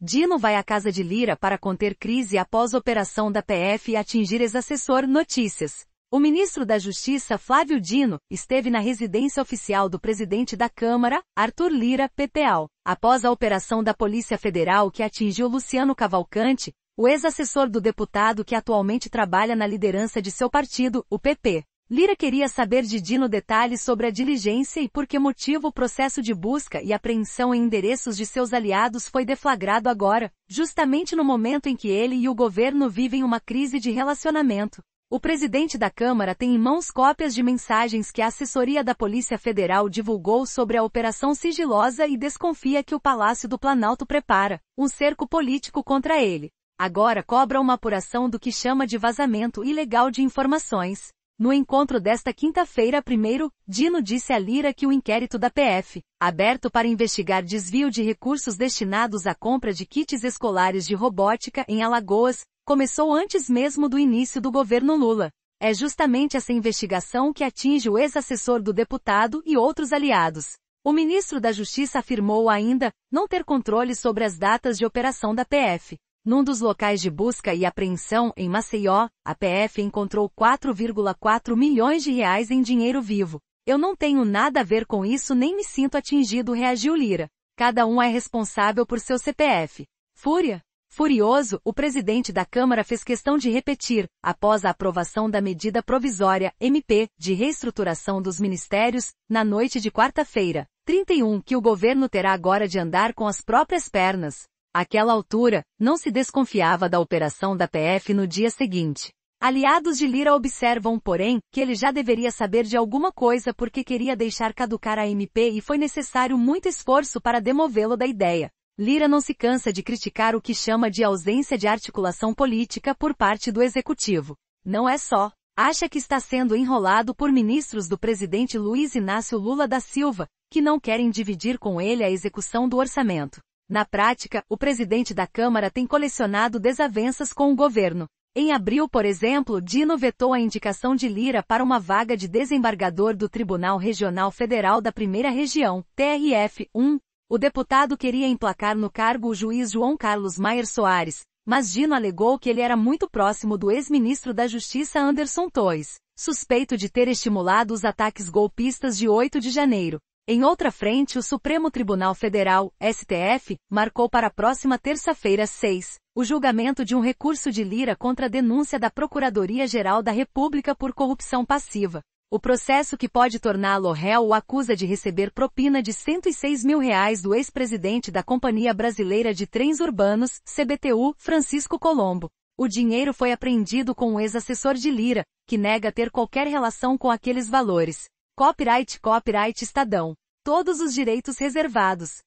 Dino vai à casa de Lira para conter crise após operação da PF e atingir ex-assessor Notícias. O ministro da Justiça Flávio Dino esteve na residência oficial do presidente da Câmara, Arthur Lira, PPAL, após a operação da Polícia Federal que atingiu Luciano Cavalcante, o ex-assessor do deputado que atualmente trabalha na liderança de seu partido, o PP. Lira queria saber de Dino detalhes sobre a diligência e por que motivo o processo de busca e apreensão em endereços de seus aliados foi deflagrado agora, justamente no momento em que ele e o governo vivem uma crise de relacionamento. O presidente da Câmara tem em mãos cópias de mensagens que a assessoria da Polícia Federal divulgou sobre a operação sigilosa e desconfia que o Palácio do Planalto prepara um cerco político contra ele. Agora cobra uma apuração do que chama de vazamento ilegal de informações. No encontro desta quinta-feira, primeiro, Dino disse a Lira que o inquérito da PF, aberto para investigar desvio de recursos destinados à compra de kits escolares de robótica em Alagoas, começou antes mesmo do início do governo Lula. É justamente essa investigação que atinge o ex-assessor do deputado e outros aliados. O ministro da Justiça afirmou ainda não ter controle sobre as datas de operação da PF, num dos locais de busca e apreensão em Maceió, a PF encontrou 4,4 milhões de reais em dinheiro vivo. Eu não tenho nada a ver com isso nem me sinto atingido, reagiu Lira. Cada um é responsável por seu CPF. Fúria? Furioso, o presidente da Câmara fez questão de repetir, após a aprovação da medida provisória, MP, de reestruturação dos ministérios, na noite de quarta-feira, 31, que o governo terá agora de andar com as próprias pernas. Àquela altura, não se desconfiava da operação da PF no dia seguinte. Aliados de Lira observam, porém, que ele já deveria saber de alguma coisa porque queria deixar caducar a MP e foi necessário muito esforço para demovê-lo da ideia. Lira não se cansa de criticar o que chama de ausência de articulação política por parte do executivo. Não é só. Acha que está sendo enrolado por ministros do presidente Luiz Inácio Lula da Silva, que não querem dividir com ele a execução do orçamento. Na prática, o presidente da Câmara tem colecionado desavenças com o governo. Em abril, por exemplo, Dino vetou a indicação de Lira para uma vaga de desembargador do Tribunal Regional Federal da Primeira Região, TRF 1. O deputado queria emplacar no cargo o juiz João Carlos Maier Soares, mas Dino alegou que ele era muito próximo do ex-ministro da Justiça Anderson Torres, suspeito de ter estimulado os ataques golpistas de 8 de janeiro. Em outra frente, o Supremo Tribunal Federal, STF, marcou para a próxima terça-feira, 6, o julgamento de um recurso de Lira contra a denúncia da Procuradoria-Geral da República por corrupção passiva. O processo que pode torná-lo réu o acusa de receber propina de 106 mil reais do ex-presidente da Companhia Brasileira de Trens Urbanos, CBTU, Francisco Colombo. O dinheiro foi apreendido com o ex-assessor de Lira, que nega ter qualquer relação com aqueles valores. Copyright Copyright Estadão. Todos os direitos reservados.